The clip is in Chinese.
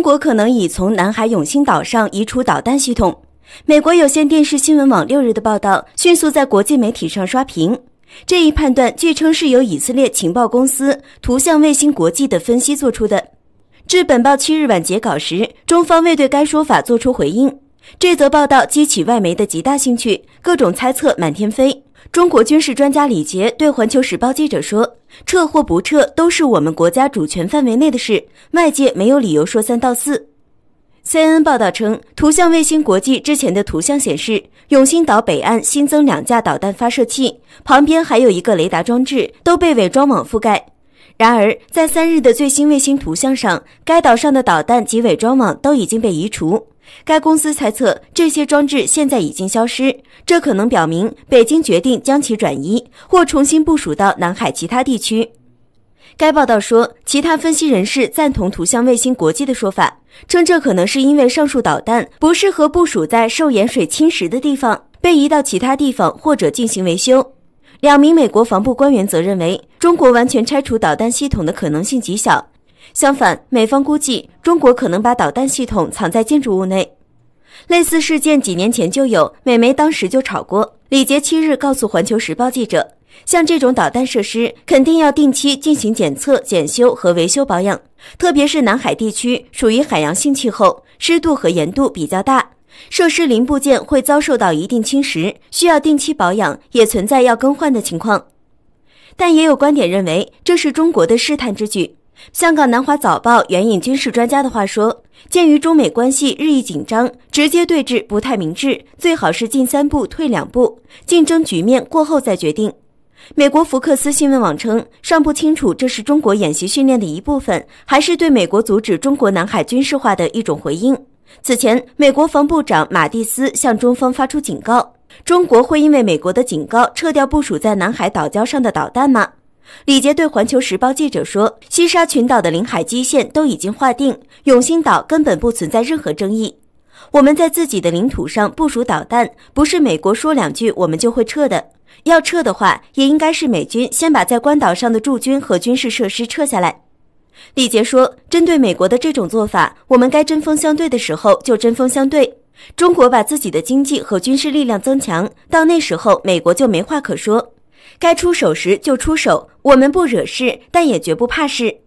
中国可能已从南海永兴岛上移除导弹系统。美国有线电视新闻网六日的报道迅速在国际媒体上刷屏。这一判断据称是由以色列情报公司图像卫星国际的分析做出的。至本报七日晚截稿时，中方未对该说法作出回应。这则报道激起外媒的极大兴趣，各种猜测满天飞。中国军事专家李杰对《环球时报》记者说：“撤或不撤，都是我们国家主权范围内的事，外界没有理由说三道四。” CNN 报道称，图像卫星国际之前的图像显示，永兴岛北岸新增两架导弹发射器，旁边还有一个雷达装置，都被伪装网覆盖。然而，在三日的最新卫星图像上，该岛上的导弹及伪装网都已经被移除。该公司猜测，这些装置现在已经消失，这可能表明北京决定将其转移或重新部署到南海其他地区。该报道说，其他分析人士赞同图像卫星国际的说法，称这可能是因为上述导弹不适合部署在受盐水侵蚀的地方，被移到其他地方或者进行维修。两名美国防部官员则认为，中国完全拆除导弹系统的可能性极小。相反，美方估计中国可能把导弹系统藏在建筑物内。类似事件几年前就有，美媒当时就炒过。李杰七日告诉环球时报记者，像这种导弹设施肯定要定期进行检测、检修和维修保养。特别是南海地区属于海洋性气候，湿度和盐度比较大，设施零部件会遭受到一定侵蚀，需要定期保养，也存在要更换的情况。但也有观点认为，这是中国的试探之举。香港南华早报援引军事专家的话说，鉴于中美关系日益紧张，直接对峙不太明智，最好是进三步退两步，竞争局面过后再决定。美国福克斯新闻网称，尚不清楚这是中国演习训练的一部分，还是对美国阻止中国南海军事化的一种回应。此前，美国防部长马蒂斯向中方发出警告：中国会因为美国的警告撤掉部署在南海岛礁上的导弹吗？李杰对《环球时报》记者说：“西沙群岛的领海基线都已经划定，永兴岛根本不存在任何争议。我们在自己的领土上部署导弹，不是美国说两句我们就会撤的。要撤的话，也应该是美军先把在关岛上的驻军和军事设施撤下来。”李杰说：“针对美国的这种做法，我们该针锋相对的时候就针锋相对。中国把自己的经济和军事力量增强，到那时候，美国就没话可说。”该出手时就出手，我们不惹事，但也绝不怕事。